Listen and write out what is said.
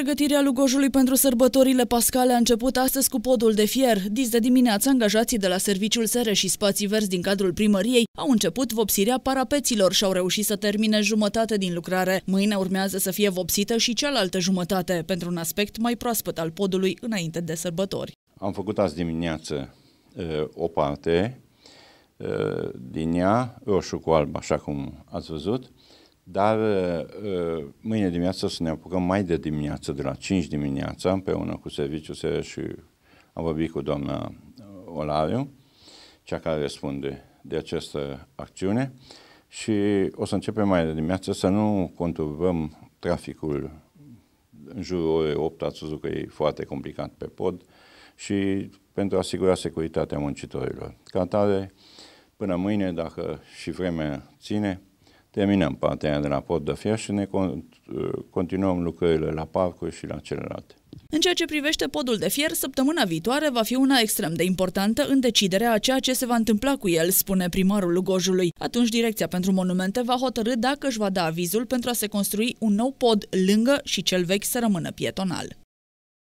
Pregătirea Lugojului pentru sărbătorile pascale a început astăzi cu podul de fier. Dis de dimineață, angajații de la Serviciul Sere și Spații Verzi din cadrul primăriei au început vopsirea parapeților și au reușit să termine jumătate din lucrare. Mâine urmează să fie vopsită și cealaltă jumătate, pentru un aspect mai proaspăt al podului înainte de sărbători. Am făcut azi dimineață uh, o parte uh, din ea, roșu cu alb, așa cum ați văzut, dar uh, mâine dimineață să ne apucăm mai de dimineață, de la 5 dimineața, împreună cu serviciul SR și am vorbit cu doamna uh, Olariu, cea care răspunde de această acțiune și o să începem mai de dimineață să nu conturbăm traficul în jurul orei 8, ați văzut că e foarte complicat pe pod și pentru a asigura securitatea muncitorilor. Ca atare, până mâine, dacă și vremea ține, terminăm partea de la Port de Fier și ne continuăm lucrările la parcuri și la celelalte. În ceea ce privește podul de fier, săptămâna viitoare va fi una extrem de importantă în deciderea a ceea ce se va întâmpla cu el, spune primarul Lugojului. Atunci Direcția pentru Monumente va hotărâ dacă își va da avizul pentru a se construi un nou pod lângă și cel vechi să rămână pietonal.